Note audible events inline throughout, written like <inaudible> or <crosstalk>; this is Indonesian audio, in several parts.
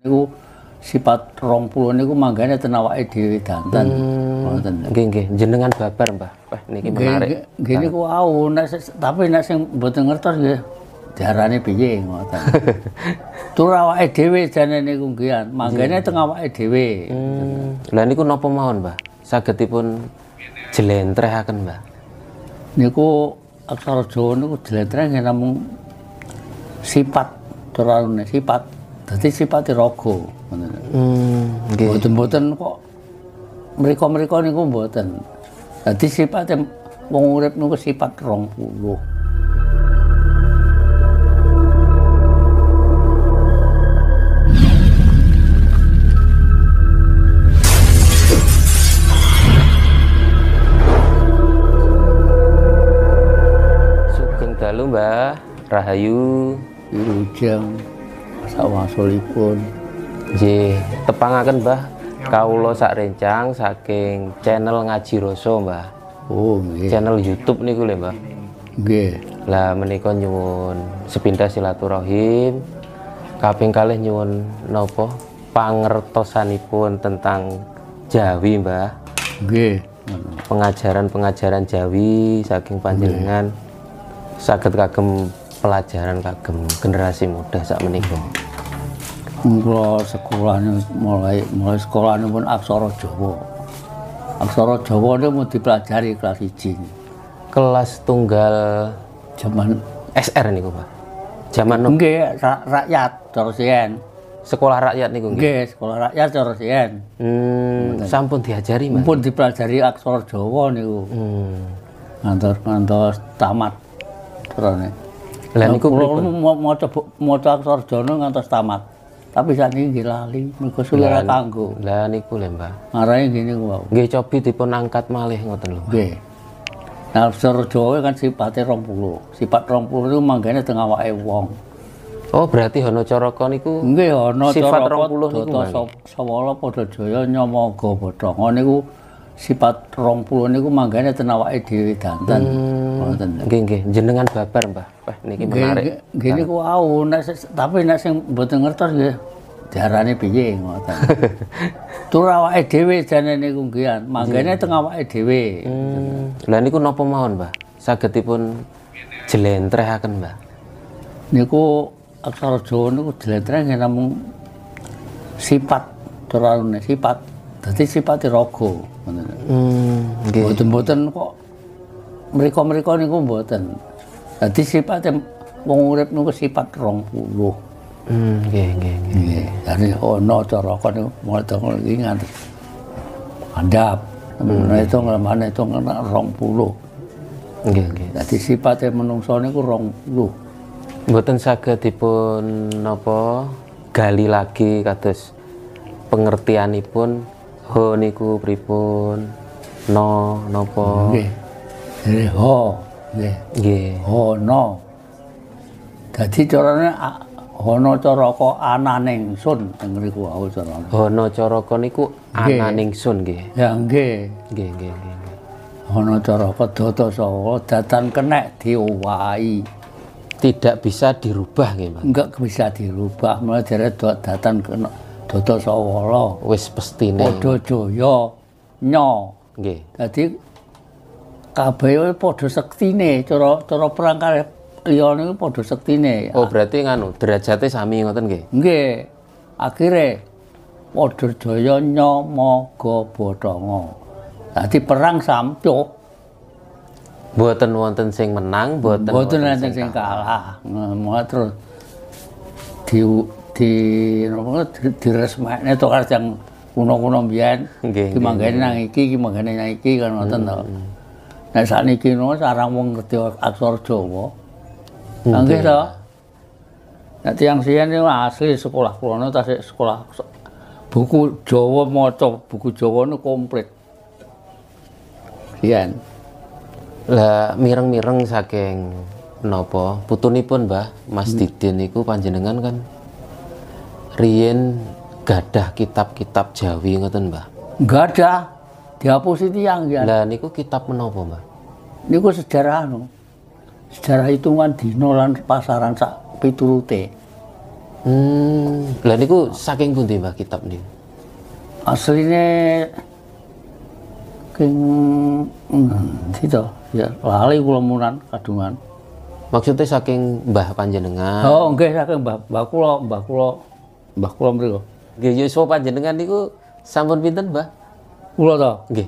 niku sifat rong puluh niku manggane ten awake dhewe danten. Hmm. Ngoten. Nggih nggih, jenengan babar, Mbah. Wah, niki menarik. Nggih niku au, tapi nek sing mboten ngertos nggih diarani piye ngoten. <laughs> Tur awake dhewe jane niku nggih, manggane teng awake dhewe. Hmm. Lah niku napa mawon, Mbah? Sagetipun jlentrehaken, Mbah. Niku aksara Jawa niku jlentreh nggih namung sifat, turane sifat. Dadi sipate raga ngoten. Hmm, nggih. Mboten-mboten kok mriko-mriko niku mboten. Dadi sipate wong urip niku sifat 20. Rahayu Rujang sawasolipun nggih tepangaken ya, Mbah kawula sak rencang saking channel Ngaji Rasa Mbah oh nggih channel YouTube niku lho Mbah nggih lah menika nyuwun sepindah silaturahim kaping kalih nyuwun napa pangertosanipun tentang Jawi Mbah nggih pengajaran-pengajaran Jawi saking panjenengan saged kagem pelajaran kagem generasi muda sak menika kula sekolahnya mulai mulai sekolahnya pun aksara Jawa. Aksara Jawa ini mau dipelajari kelas izin. Kelas tunggal zaman SR nih Pak. Zaman nunggu ra rakyat terus Sekolah rakyat nih nggih. sekolah rakyat terus yen. Hmm, sampun diajari, Mas. Sampun dipelajari aksara Jawa nih Hmm. Ngantor ngantor tamat terus. nih. niku mau mau coba aksara Jawa ngantor tamat tapi saat ini dilali mereka sudah kanggo lah niku lho marahnya marane gini gua. gue cobi di angkat malih ngoten terlalu. gue nah seru Jawa kan sifatnya rompulu sifat rompulu itu manggane tengah wae wong Oh berarti hono coroko niku gue hono sifat rompulu niku. Sifat 20 niku. Sawala padha jaya nyamoga bodhong niku sifat rong puluh niku manggane ten awake dhewe danten. Hmm. Wonten. Nggih nggih, jenengan babar, Mbah. Wah, niki menarik. Nggih niku wau, tapi nek sing mboten ngertos nggih diarani piye ngoten. <laughs> Tur awake dhewe jane niku nggih, manggane teng awake dhewe. Hmm. Lah niku napa mawon, Mbah? Saged mbak jlentrehaken, Mbah. Niku aksara Jawa niku jlentreh namung sifat, turane sifat. Dadi sifatnya raga ngoten. Hmm, Mboten-mboten kok mereka mriko niku mboten. Dadi sifatnya wong urip niku sifat 20. Hmm, nggih, nggih, nggih. Dadi ana cara kon mulai teko iki nganti. Andap. Hmm. Nah itu ngelamane itu ngena 20. Nggih, nggih. Dadi sipate menungso niku 20. Mboten saged dipun napa gali lagi kados pengertianipun ho niku pripun no nopo nggih jadi ho nggih nggih ho no dadi carane hono caraka ananing sun teng mriku wae carane hono caraka niku ananing sun nggih ya nggih nggih nggih nggih hono caraka data saha datan kenek diowahi tidak bisa dirubah nggih Mas enggak bisa dirubah malah jare datan kenek Data Sawala wis pestine padha jaya nya nggih dadi kabeh padha sektine cara cara perang kalih liya niku padha sektine oh berarti nganu derajate sami ngoten nggih nggih akhire padha jaya nya maga bathanga dadi perang sampuh Boten wonten sing menang, boten wonten sing kalah. Nah, Mulai terus di di nopo diresmekne to karo yang kuno-kuno mbiyen. Nggih. Ki manggane nang iki, ki manggane nang iki kan ngoten to. Hmm, hmm. Nek sakniki no sarang wong ngerti aksara Jawa. Nggih to. Nek tiyang siyen niku asli sekolah kuno, tasik sekolah buku Jawa maca buku Jawa niku komplit. Siyen. Lah mireng-mireng saking putu putunipun Mbah Mas hmm. Didin niku panjenengan kan Rien gadah kitab-kitab Jawi ngoten, Mbah? Gadah. Dihapus itu yang ya. Lah niku kitab menapa, Mbah? Niku sejarah anu. Sejarah hitungan dino lan pasaran sak piturute. Hmm, lah niku saking pundi, Mbah, kitab niku? Asline king hmm, gitu ya lali kula munan kadungan. Maksudnya saking Mbah panjenengan. Oh, nggih saking Mbah, Mbah kula, Mbah kula Mbah kula mriku. Nggih yuswa panjenengan niku sampun pinten, Mbah? Kula to. Nggih.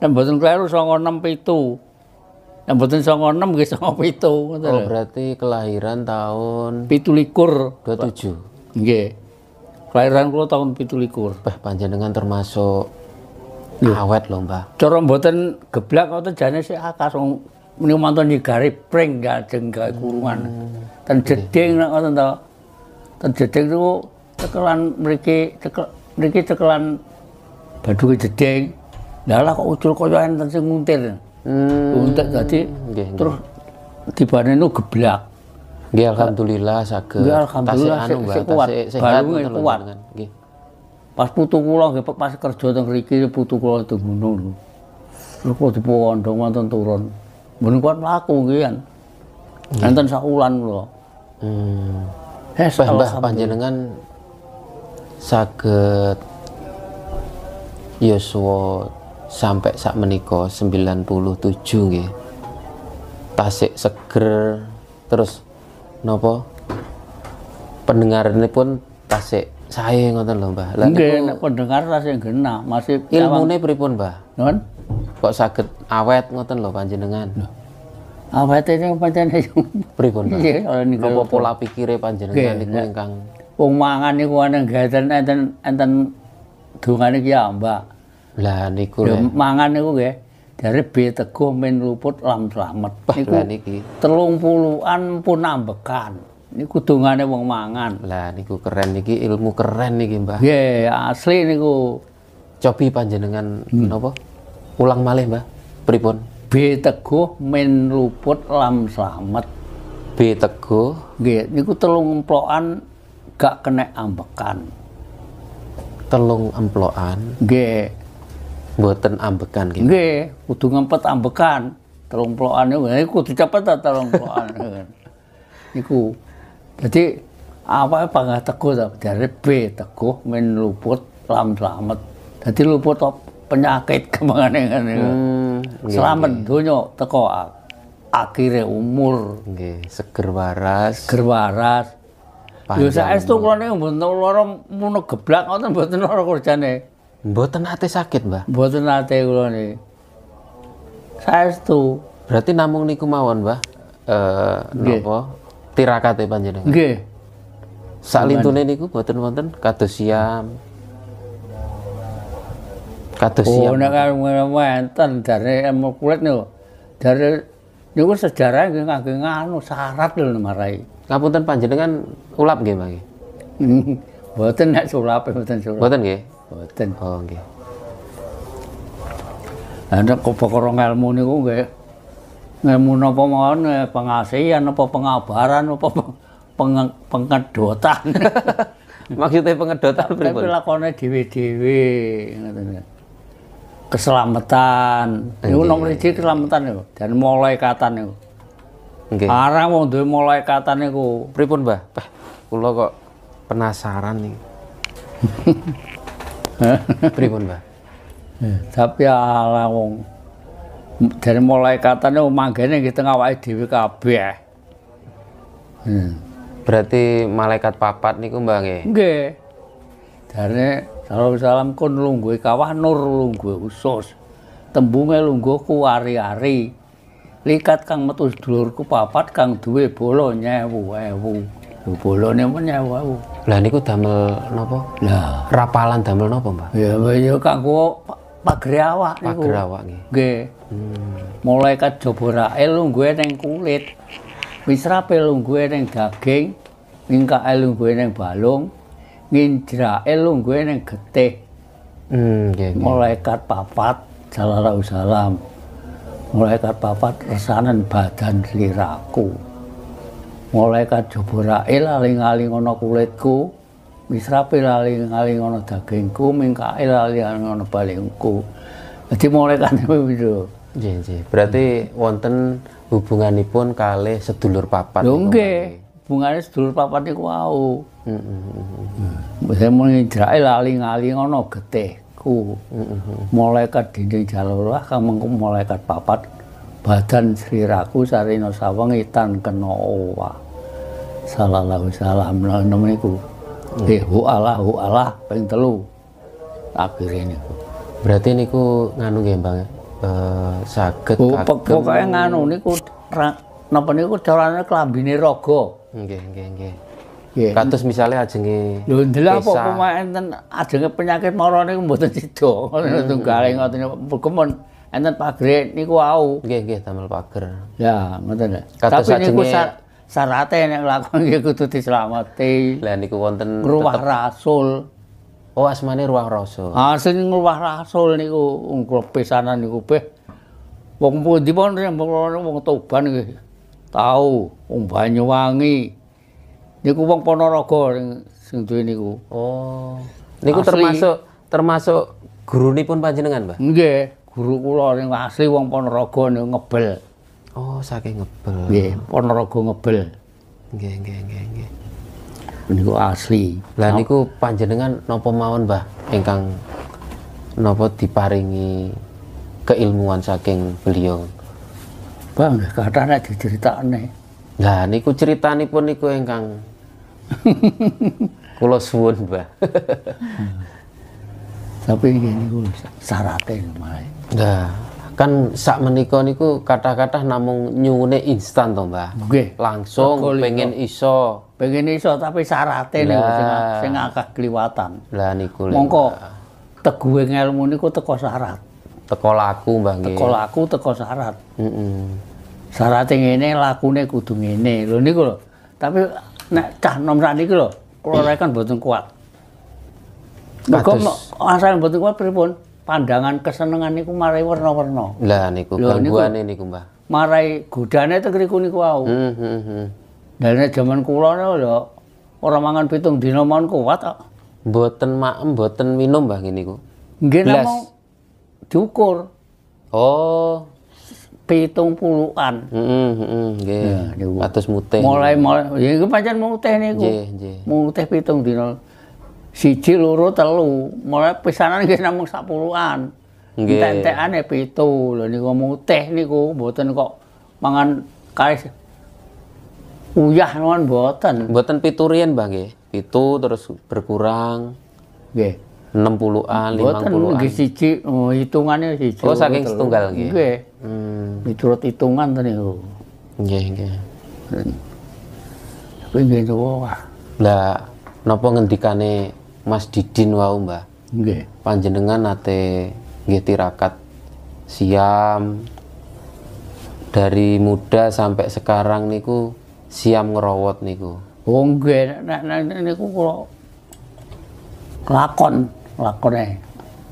Nek mboten kleru 967. Nek mboten 96 nggih 97 ngoten. Oh, berarti kelahiran tahun 27 27. Nggih. Kelahiran kula tahun 27. Bah panjenengan termasuk Yuh. awet lho, Mbah. Cara mboten geblak ngoten jane sik akas wong menika mantun nyigari pring gajeng gawe kurungan. Hmm. Ten jeding nek ngoten to. Ten jeding niku tekelan beriki tekel beriki tekelan baduke jedeng. Lah kok ucul kau jangan sing nguntir. Hmm. Untik dadi nggih. Terus tiba no geblak. Nggih alhamdulillah sakit, Nggih alhamdulillah anu, sik se kuat. Sehat kuat. Nggih. Pas putu kula nggih pas kerja teng riki, putu kula teng ngono. Terus kok dipondong mantan turun. Bunuh kuat mlaku nggih Nanti Enten sakulan kula. Hmm. Eh, Mbah panjenengan saged yuswa sampai sembilan menika 97 nggih tasik seger terus nopo pendengarannya pun tasik saya ngonten lho Mbah. Lah niku pendengar tasik masih masih ilmune pripun Mbah? Nun? Kok saged awet ngoten lho panjenengan? Awet e ini panjenengan pripun Mbah? Napa pola pikirnya panjenengan niku ingkang wong mangan niku ana gaten enten enten dongane ki ambak. Ya, lah niku ya, lho. Mangan niku nggih dari B Teguh Min Luput Lam Slamet. Niku niki 30-an pun ambekan. Niku dongane wong mangan. Lah niku keren niki ilmu keren niki, Mbah. Nggih, asli niku. Cobi panjenengan hmm. napa? Ulang malih, Mbah. Pripun? B Teguh Min Luput Lam selamat. B Teguh. Nggih, niku telung emplokan gak kena ambekan telung emploan g buatan ambekan gitu g kudu ngempet ambekan telung emploan itu eh, kudu cepet ta telung emploan <laughs> iku jadi apa panggah teguh dari B teguh min luput lam selamat jadi luput penyakit <laughs> kemana kan hmm, iya, selamat okay. dunia teko akhirnya umur okay. seger waras seger waras Yo saestu kula niku mboten lara muno geblak ngoten mboten lara kerjane. Mboten ate sakit, Mbah. Mboten ate kula niki. Saestu. Berarti namung niku mawon, Mbah. Eh napa tirakate panjenengan? Nggih. lintune niku mboten wonten kados siam. Kados oh, siam. Oh, nek wonten dari ilmu kulit niku. Dari niku sejarah nggih ngangge nganu syarat lho marai. Kapunten panjenengan ulap nggih, Pak. <laughs> Mboten nek sulap, mboten sulap. Mboten nggih. Mboten. Oh, nggih. Lah nek perkara ilmu niku nggih ilmu napa mawon eh, pengasihan apa pengabaran apa peng, pengedotan. <laughs> Maksudnya pengedotan pripun? Tapi lakone dhewe-dhewe ngoten. Keselamatan. Niku nomor 1 keselamatan niku dan mulai katan niku. Nggih. Arah wong duwe malaikatan niku. Pripun, Mbah? Bah, kula kok penasaran nih. <laughs> Pripun, Mbah? Ya, tapi ala wong dari malaikatane manggene nggih teng awake dhewe kabeh. Hmm. Berarti malaikat papat niku Mbah nggih. Nggih. Dari salam salam kon lungguh kawah nur lungguh usus. Tembunge lungguh ku ari-ari likat kang metu sedulurku papat kang duwe bola nyewu ewu bolone men nyewu lah niku damel nopo? lah rapalan damel nopo Mbak ya ya, ya kanggo pagre awak niku pagre awak nggih hmm. mulai kejaba rael eh, lungguhe ning kulit wisrape lungguhe ning daging ningkae eh, lungguhe ning balung ngindrae eh, lungguhe ning getih hmm nggih malaikat papat salam salam mulai kat papat resanan badan sliraku mulai kat jeburae laling-aling ngono kulitku misra laling-aling ngono dagingku mingkae laling-aling ana balingku jadi mulai kan itu gitu. nggih nggih berarti wonten hubunganipun kali sedulur papat lho nggih sedulur papat niku wau heeh heeh mesti mulai lali-aling ana getih aku malaikat dinding jalurah kamu malaikat papat badan sriraku sarino sawengi tan kena owa sallallahu salam nom nah, niku hmm. eh hu Allah hu Allah ping telu akhire niku berarti niku nganu nggih Bang eh saged oh, pokoknya nganu niku napa niku carane klambine raga Enggak, enggak, enggak. Yeah. Katus misalnya ajenge. Lho ndelok apa pemain ajenge penyakit mara niku mboten sida. Ngono tunggale ngoten kemon enten pagre niku au. Nggih nggih damel pager. Ya, ngoten Tapi niku sar syarate nek lakon nggih kudu dislameti. Lah niku wonten ruah rasul. Oh asmane ruah rasul. Ah sing ruah rasul niku ungkul pisanan niku beh. Wong pundi pun wong Toban nggih. Tahu wong Banyuwangi niku wong Ponorogo sing duwe niku. Oh. Niku asli. termasuk termasuk gurunipun panjenengan, Mbah? Nggih, guru kula ning asli wong Ponorogo niku ngebel. Oh, saking ngebel. Nggih, Ponorogo ngebel. Nggih, nggih, nggih, nggih. Niku asli. Lah niku panjenengan nopo mawon, Mbah? Ingkang nopo diparingi keilmuan saking beliau. Bang, kata nek diceritakne. Nah, niku critanipun niku engkang <laughs> kula suwun, Mbah. Tapi ngene ku sarate malah. Nah, kan sak menikah niku kata-kata namung nyuwune instan toh, Mbah. oke. Langsung pengen iso. Pengen iso tapi sarate nih sing sing akeh keliwatan. Lah niku. Mongko teguh ngelmu niku teko syarat. Teko laku, Mbah. Teko laku, teko syarat. Heeh. Mm -mm. Syarate ngene, lakune kudu ngene. Lho niku lho. Tapi nek cah nom saniki lho, kula iya. rekan mboten kuat. Mergo asal mboten kuat pripun? Pandangan kesenengan niku marai warna-warna. Lah niku gangguane niku, Mbah. Marai godane teng niku wau. Heeh hmm, heeh. Hmm, hmm. Lah nek jaman kula lho ora mangan pitung dina mawon kuat kok. Mboten mak mboten minum Mbah ngene niku. Nggih namung diukur. Oh pitung puluhan. Heeh, heeh, nggih. Ya, mulai mulai ya iku pancen muteh niku. Nggih, nggih. Muteh pitung dina. Siji loro telu, mulai pisanan nggih namung sak puluhan. Nggih. Tentekane pitu. Lho niku muteh niku mboten kok mangan kae uyah nuan mboten. Mboten piturien, Mbah nggih. Pitu terus berkurang. Nggih. 60-an, 50-an. Mboten nggih siji, oh, hitungannya siji. Oh, saking setunggal nggih. Nggih. Hmm miturut hitungan tadi niku. Iya nggih. Kuwi nggih napa wah. nggak, nopo ngendikane Mas Didin wau, Mbah? Nggih. Panjenengan nate nggih tirakat siam dari muda sampai sekarang niku siam ngerawat niku. Oh nggih, nek niku kula lakon lakone.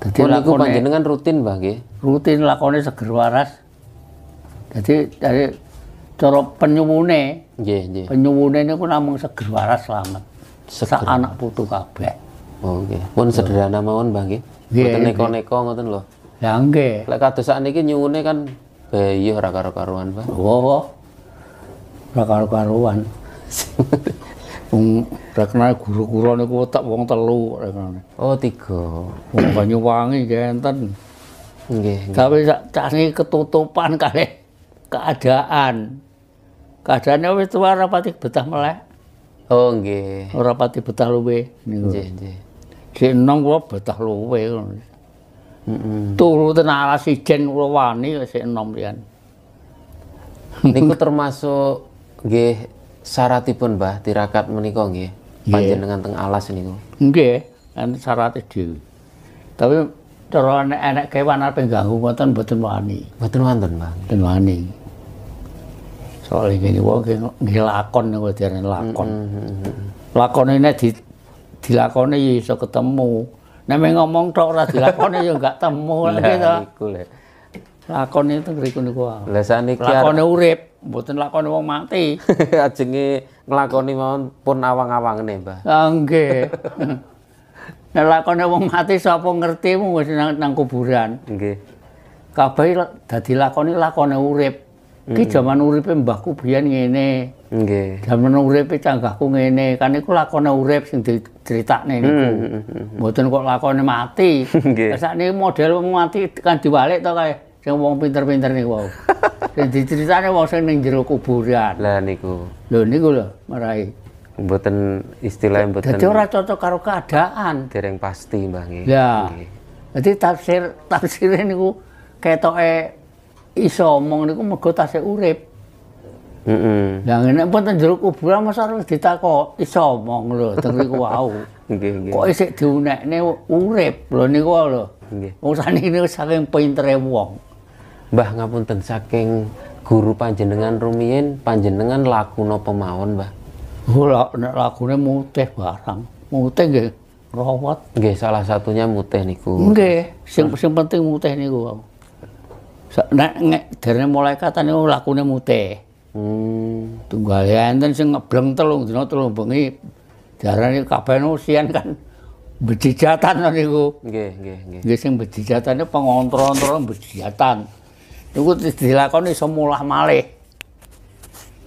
Dadi oh, lakone panjenengan rutin, Mbah nggih. Rutin lakone seger waras. Jadi dari cara penyuwune, nggih nggih. Penyuwune niku namung seger waras slamet. Sak anak putu kabeh. Oh nggih. Pun iya. sederhana mawon Mbah nggih. Mboten neko-neko ngoten lho. Ya nggih. Lek kados sakniki nyuwune kan bayi ora karo-karuan, Pak. Oh, oh. Ora karo-karuan. <laughs> Wong rekenane guru kula niku tak wong telu rekenane. Oh, tiga. Wong Banyuwangi genten. Nggih. Tapi sak ketutupan kalih keadaan. Keadaannya wis tua rapati betah melek. Oh nggih. Ora pati betah luwe niku. Nggih, nggih. betah luwe. Mm -hmm. ala si jen kula wani si enom riyan. Niku <laughs> termasuk nggih syaratipun Mbah tirakat menika nggih. Panjenengan teng alas niku. Nggih, kan syarat e dhewe. Tapi cara enek-enek kewan arep ganggu mboten mboten wani. Mboten wonten, Mbah. Mboten wani soal ini wong nggih lakon niku diarani lakon. Lakone nek di dilakone ya bisa ketemu. Nek ngomong tok ora dilakone ya nggak temu kan lah to. lakon lek. Lakone itu ngriku niku wae. Ah. Lah saniki lakone urip, mboten lakone wong mati. <laughs> Ajenge ngelakoni mawon pun awang-awangne, nih mbak, angge, ah, <laughs> Nek lakone wong mati sapa ngerti mau nang, nang kuburan. Nggih. Kabeh dadi lakone lakone urip. Ki hmm. jaman uripe mbahku biyen ngene. Nggih. Jaman uripe canggahku ngene. Kan iku lakone urip sing diceritakne niku. Hmm, hmm, mboten kok lakone mati. <laughs> Nggih. Sakniki model wong mati kan diwalik to kae sing wong pinter-pinter niku wow. <laughs> Sing diceritane wong sing ning jero kuburan. Lah niku. Lho niku lho marai. Mboten istilah mboten. Dadi ora cocok karo keadaan. Dereng pasti Mbah nggih. Lah. Ya. Dadi tafsir tafsire niku ketoke iso omong niku mergo tasih urip. Heeh. Lah ngene pun ten jero kuburan masa harus ditakok iso omong lho teng niku wau. Nggih nggih. Kok isik diunekne urip lho niku lho. Nggih. Wong sakniki saking pintere wong. Mbah ngapunten saking guru panjenengan rumiyin panjenengan lakuna pemawon, Mbah. Ora nek lakune mutih barang. Mutih nggih rawat. Nggih salah satunya mutih niku. Nggih, sing sing penting mutih niku nek nek derene mulai katane oh, lakune muteh Hmm. Tunggal ya, enten sing ngebleng telung dina telung bengi diarani kabeh usian kan bejijatan niku. Kan nggih, nggih, nggih. Nggih sing bejijatane pengontrol-kontrol bejijatan. Niku dilakoni iso mulah malih.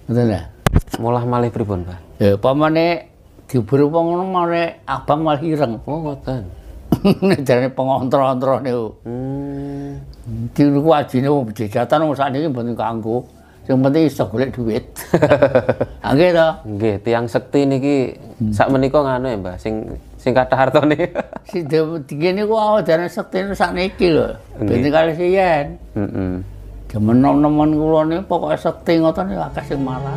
Ngoten ya. Mulah malih pripun, Pak? Ya pamane di wong ngono mare abang malih ireng. Oh, ngoten. Jarane <laughs> pengontrol-kontrol niku. Hmm. Dulu wajine wong bejejatan wong sakniki mboten kanggo. yang penting iso golek dhuwit. <laughs> Nggih to? Nggih, tiyang sekti niki hmm. sak menika ngono ya, Mbah, sing sing kathah hartane. Sing <laughs> dikene ku awadan sekti sakniki lho. Benten kali siyen. Heeh. Demen nom-nemen kula niku pokoke sekti ngoten akeh sing marah.